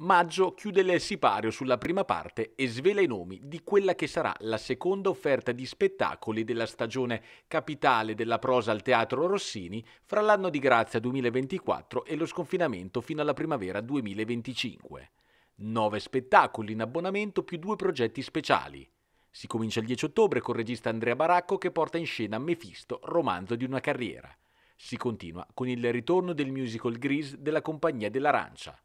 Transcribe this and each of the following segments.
Maggio chiude il sipario sulla prima parte e svela i nomi di quella che sarà la seconda offerta di spettacoli della stagione capitale della prosa al Teatro Rossini fra l'anno di grazia 2024 e lo sconfinamento fino alla primavera 2025. Nove spettacoli in abbonamento più due progetti speciali. Si comincia il 10 ottobre con il regista Andrea Baracco che porta in scena Mefisto, romanzo di una carriera. Si continua con il ritorno del musical Grease della Compagnia dell'Arancia.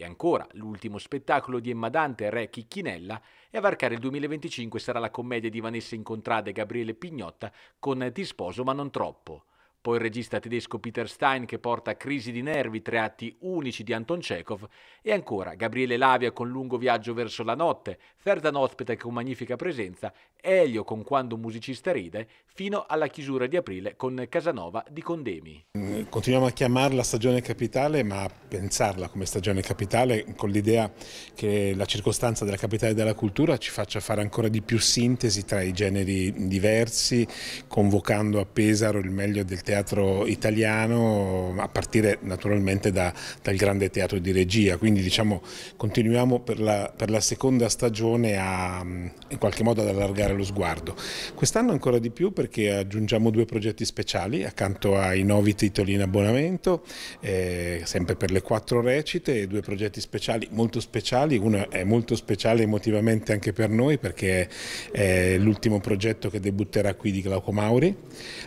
E ancora, l'ultimo spettacolo di Emma Dante, Re Chicchinella, e a varcare il 2025 sarà la commedia di Vanessa Incontrada e Gabriele Pignotta con Ti sposo ma non troppo poi il regista tedesco Peter Stein che porta Crisi di nervi, tre atti unici di Anton Chekhov, e ancora Gabriele Lavia con Lungo viaggio verso la notte, Ferdan Ospita con Magnifica presenza, Elio con Quando un musicista ride, fino alla chiusura di aprile con Casanova di Condemi. Mm, continuiamo a chiamarla stagione capitale, ma a pensarla come stagione capitale con l'idea che la circostanza della capitale della cultura ci faccia fare ancora di più sintesi tra i generi diversi, convocando a Pesaro il meglio del teatro teatro italiano a partire naturalmente da, dal grande teatro di regia, quindi diciamo continuiamo per la, per la seconda stagione a in qualche modo ad allargare lo sguardo. Quest'anno ancora di più perché aggiungiamo due progetti speciali accanto ai nuovi titoli in abbonamento, eh, sempre per le quattro recite, due progetti speciali molto speciali, uno è molto speciale emotivamente anche per noi perché è l'ultimo progetto che debutterà qui di Glauco Mauri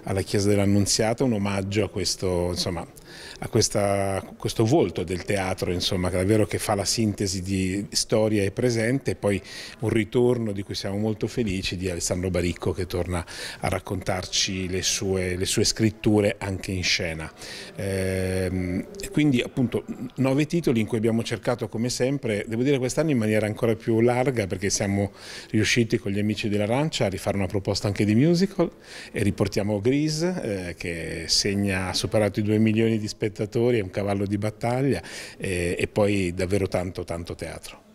alla Chiesa dell'Annunziata dedicato un omaggio a questo, insomma, a, questa, a questo volto del teatro, insomma, che davvero che fa la sintesi di storia e presente e poi un ritorno di cui siamo molto felici di Alessandro Baricco che torna a raccontarci le sue, le sue scritture anche in scena. Eh, quindi appunto nove titoli in cui abbiamo cercato come sempre, devo dire quest'anno in maniera ancora più larga perché siamo riusciti con gli amici dell'Arancia a rifare una proposta anche di musical e riportiamo Grease eh, che segna, ha superato i 2 milioni di spettatori, è un cavallo di battaglia e, eh, e poi davvero tanto tanto teatro.